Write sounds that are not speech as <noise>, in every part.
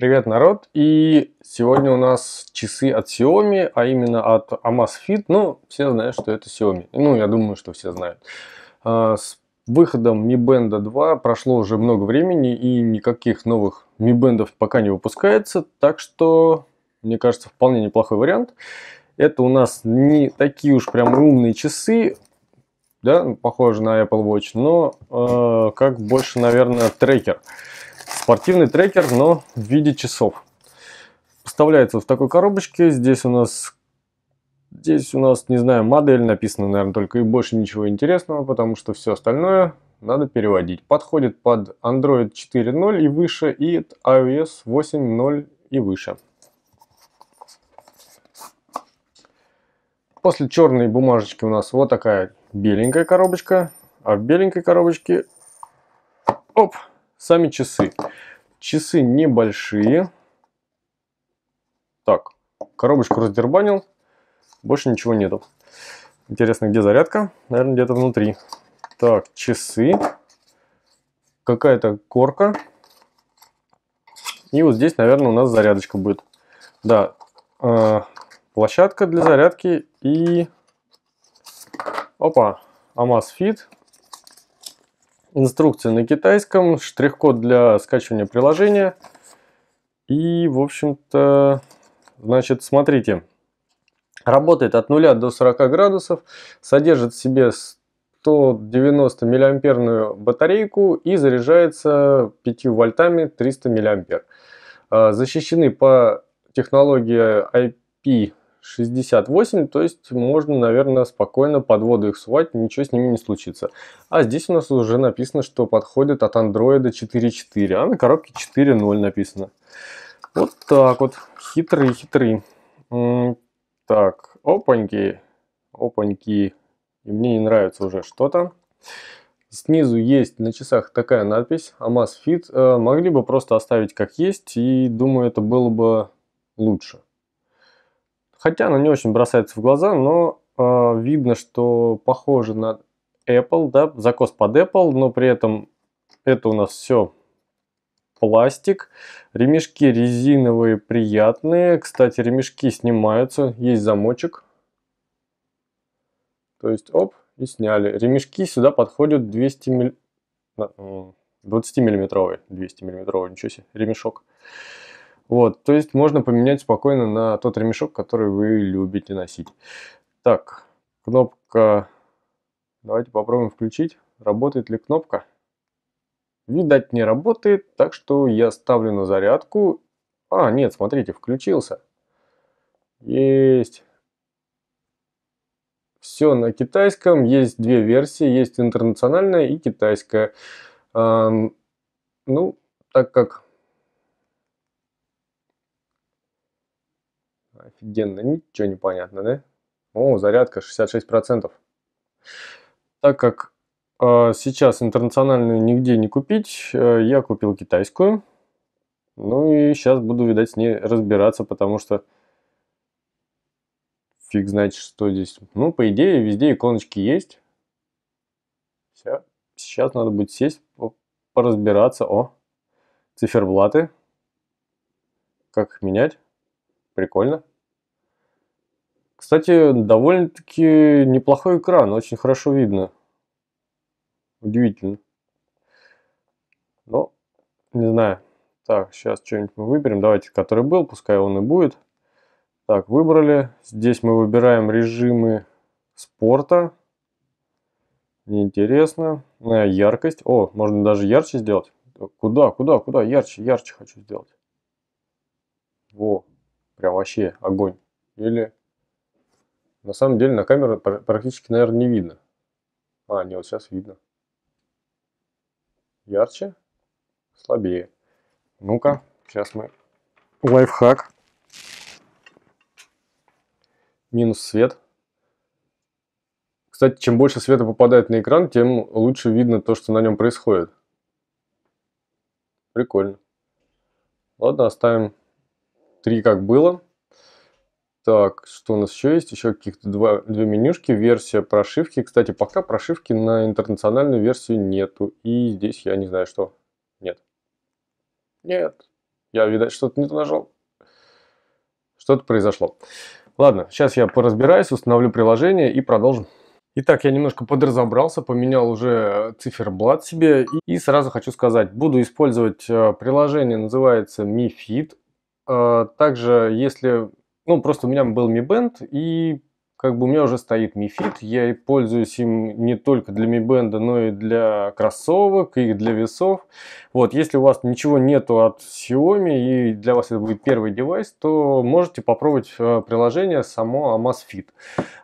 Привет, народ! И сегодня у нас часы от Xiaomi, а именно от Amazfit. Ну, все знают, что это Xiaomi. Ну, я думаю, что все знают. А, с выходом Mi Band 2 прошло уже много времени, и никаких новых Mi Band пока не выпускается. Так что, мне кажется, вполне неплохой вариант. Это у нас не такие уж прям умные часы, да, похоже на Apple Watch, но э, как больше, наверное, трекер. Трекер. Спортивный трекер, но в виде часов. Поставляется в такой коробочке. Здесь у нас Здесь у нас, не знаю, модель написана, наверное, только и больше ничего интересного, потому что все остальное надо переводить. Подходит под Android 4.0 и выше, и iOS 8.0 и выше. После черной бумажечки у нас вот такая беленькая коробочка, а в беленькой коробочке, оп, Сами часы. Часы небольшие. Так, коробочку раздербанил. Больше ничего нету. Интересно, где зарядка? Наверное, где-то внутри. Так, часы. Какая-то корка. И вот здесь, наверное, у нас зарядочка будет. Да, э, площадка для зарядки и... Опа, Amazfit. Инструкция на китайском, штрих-код для скачивания приложения. И, в общем-то, значит, смотрите. Работает от 0 до 40 градусов, содержит в себе 190 миллиамперную батарейку и заряжается 5 вольтами 300 миллиампер. А, защищены по технологии IP 68, то есть можно, наверное, спокойно под воду их сувать, ничего с ними не случится. А здесь у нас уже написано, что подходит от Android 4.4, а на коробке 4.0 написано. Вот так вот, хитрый-хитрый. Так, опаньки, опаньки, и мне не нравится уже что-то. Снизу есть на часах такая надпись Amazfit. Э, могли бы просто оставить как есть, и думаю, это было бы лучше. Хотя она не очень бросается в глаза, но э, видно, что похоже на Apple, да, закос под Apple, но при этом это у нас все пластик. Ремешки резиновые, приятные. Кстати, ремешки снимаются, есть замочек. То есть, оп, и сняли. Ремешки сюда подходят 200 милли... 20 миллиметровый, 200 миллиметровый, ничего себе, ремешок. Вот, то есть можно поменять спокойно на тот ремешок, который вы любите носить. Так, кнопка... Давайте попробуем включить. Работает ли кнопка? Видать, не работает, так что я ставлю на зарядку. А, нет, смотрите, включился. Есть. Все на китайском. Есть две версии. Есть интернациональная и китайская. Эм, ну, так как Офигенно, ничего не понятно, да? О, зарядка 66%. Так как э, сейчас интернациональную нигде не купить, э, я купил китайскую. Ну и сейчас буду, видать, с ней разбираться, потому что фиг знает, что здесь. Ну, по идее, везде иконочки есть. Все. Сейчас надо будет сесть, поразбираться. О, циферблаты. Как их менять. Прикольно. Кстати, довольно-таки неплохой экран, очень хорошо видно. Удивительно. Но, ну, не знаю. Так, сейчас что-нибудь мы выберем. Давайте, который был, пускай он и будет. Так, выбрали. Здесь мы выбираем режимы спорта. Неинтересно. Ну, яркость. О, можно даже ярче сделать. Куда, куда, куда? Ярче, ярче хочу сделать. Во, Прям вообще огонь. Или... На самом деле на камеру практически, наверное, не видно. А, не, вот сейчас видно. Ярче? Слабее. Ну-ка, сейчас мы... Лайфхак. Минус свет. Кстати, чем больше света попадает на экран, тем лучше видно то, что на нем происходит. Прикольно. Ладно, оставим Три как было. Так, что у нас еще есть? Еще каких-то два, две менюшки. Версия прошивки. Кстати, пока прошивки на интернациональную версию нету. И здесь я не знаю, что. Нет. Нет. Я, видать, что-то не нажал. Что-то произошло. Ладно, сейчас я поразбираюсь, установлю приложение и продолжим. Итак, я немножко подразобрался, поменял уже циферблат себе и сразу хочу сказать, буду использовать э, приложение, называется MiFit, а, также, если... Ну, просто у меня был Mi Band, и как бы у меня уже стоит Mi Fit. Я и пользуюсь им не только для Mi Band, но и для кроссовок, и для весов. Вот, если у вас ничего нету от Xiaomi, и для вас это будет первый девайс, то можете попробовать э, приложение само Amazfit.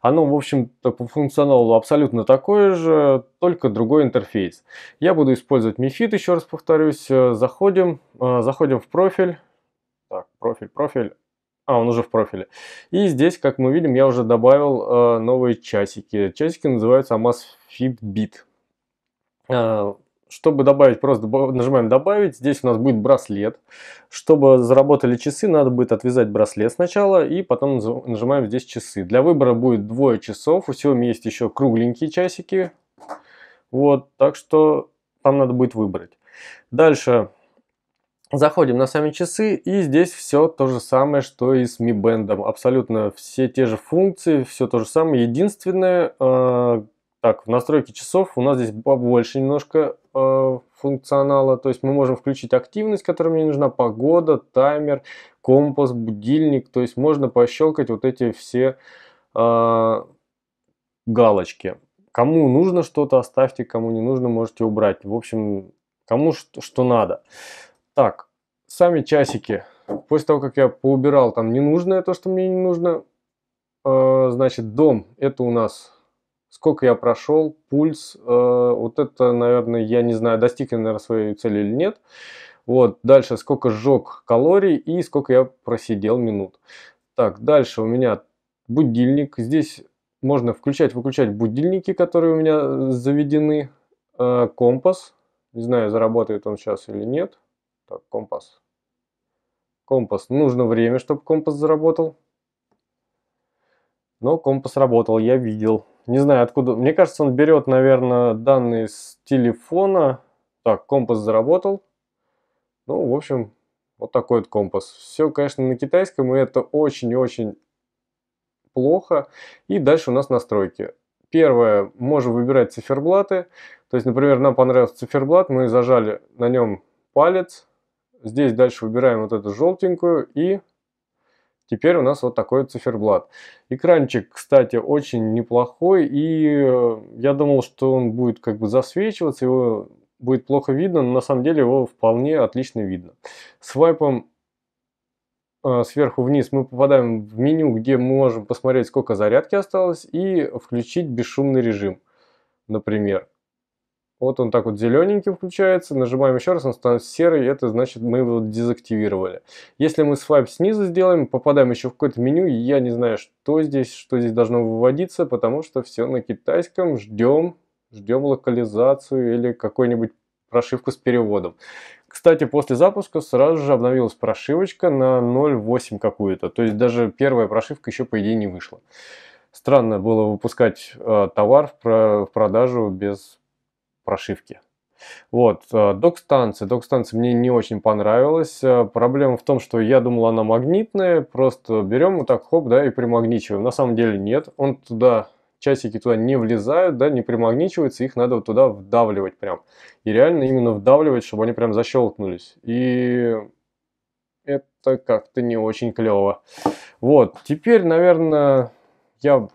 Оно, в общем-то, по функционалу абсолютно такое же, только другой интерфейс. Я буду использовать Mi Fit, еще раз повторюсь. Э, заходим, э, заходим в профиль. Так, профиль, профиль. А, он уже в профиле. И здесь, как мы видим, я уже добавил э, новые часики. Часики называются Amaz Fitbit. Э, чтобы добавить, просто нажимаем «Добавить». Здесь у нас будет браслет. Чтобы заработали часы, надо будет отвязать браслет сначала, и потом нажимаем здесь «Часы». Для выбора будет двое часов. У Xiaomi есть еще кругленькие часики. Вот, так что там надо будет выбрать. Дальше Заходим на сами часы и здесь все то же самое, что и с Mi Band. Абсолютно все те же функции, все то же самое. Единственное, э, так, в настройке часов у нас здесь побольше немножко э, функционала. То есть мы можем включить активность, которая мне нужна, погода, таймер, компас, будильник. То есть можно пощелкать вот эти все э, галочки. Кому нужно что-то, оставьте, кому не нужно, можете убрать. В общем, кому что, что надо. Так, сами часики. После того, как я поубирал там ненужное, то, что мне не нужно, э, значит, дом, это у нас сколько я прошел, пульс, э, вот это, наверное, я не знаю, достиг я, наверное, своей цели или нет. Вот, дальше сколько сжег калорий и сколько я просидел минут. Так, дальше у меня будильник. Здесь можно включать-выключать будильники, которые у меня заведены. Э, компас. Не знаю, заработает он сейчас или нет. Так, компас. Компас. Нужно время, чтобы компас заработал. Но компас работал, я видел. Не знаю откуда. Мне кажется, он берет, наверное, данные с телефона. Так, компас заработал. Ну, в общем, вот такой вот компас. Все, конечно, на китайском, и это очень-очень плохо. И дальше у нас настройки. Первое, можем выбирать циферблаты. То есть, например, нам понравился циферблат, мы зажали на нем палец, Здесь дальше выбираем вот эту желтенькую и теперь у нас вот такой циферблат. Экранчик, кстати, очень неплохой и э, я думал, что он будет как бы засвечиваться, его будет плохо видно, но на самом деле его вполне отлично видно. Свайпом э, сверху вниз мы попадаем в меню, где мы можем посмотреть, сколько зарядки осталось и включить бесшумный режим, например. Вот он так вот зелененький включается, нажимаем еще раз, он становится серый, это значит мы его дезактивировали. Если мы свайп снизу сделаем, попадаем еще в какое-то меню, я не знаю, что здесь, что здесь должно выводиться, потому что все на китайском, ждем, ждем локализацию или какой-нибудь прошивку с переводом. Кстати, после запуска сразу же обновилась прошивочка на 0.8 какую-то. То есть даже первая прошивка еще, по идее, не вышла. Странно было выпускать э, товар в, про в продажу без прошивки. Вот, э, док-станция. Док-станция мне не очень понравилась. Э, проблема в том, что я думал, она магнитная. Просто берем вот так, хоп, да, и примагничиваем. На самом деле нет. Он туда, часики туда не влезают, да, не примагничиваются. Их надо вот туда вдавливать прям. И реально именно вдавливать, чтобы они прям защелкнулись. И это как-то не очень клево. Вот, теперь, наверное, я...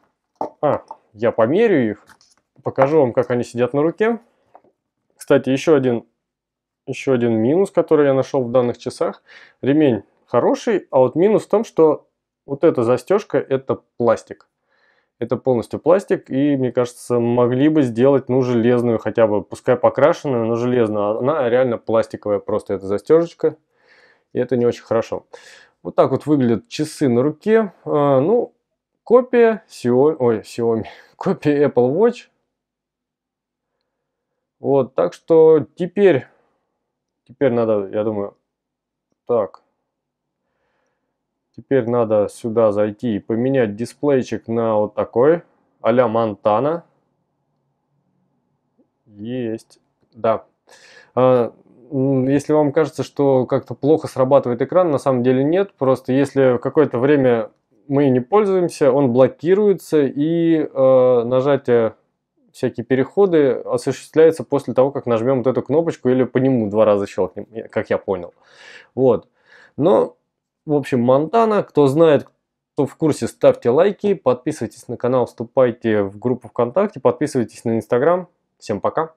А, я померю их. Покажу вам, как они сидят на руке. Кстати, еще один, еще один минус, который я нашел в данных часах. Ремень хороший, а вот минус в том, что вот эта застежка это пластик. Это полностью пластик, и, мне кажется, могли бы сделать, ну, железную хотя бы, пускай покрашенную, но железную. Она реально пластиковая просто, эта застежечка, и это не очень хорошо. Вот так вот выглядят часы на руке. А, ну, копия Xiaomi, ой, Xiaomi, <laughs> копия Apple Watch вот, так что теперь, теперь надо, я думаю, так. Теперь надо сюда зайти и поменять дисплейчик на вот такой, а-ля Монтана. Есть, да. А, если вам кажется, что как-то плохо срабатывает экран, на самом деле нет. Просто если какое-то время мы не пользуемся, он блокируется и э, нажатие всякие переходы осуществляются после того, как нажмем вот эту кнопочку или по нему два раза щелкнем, как я понял. Вот. Но, в общем, Монтана, кто знает, кто в курсе, ставьте лайки, подписывайтесь на канал, вступайте в группу ВКонтакте, подписывайтесь на Инстаграм. Всем пока!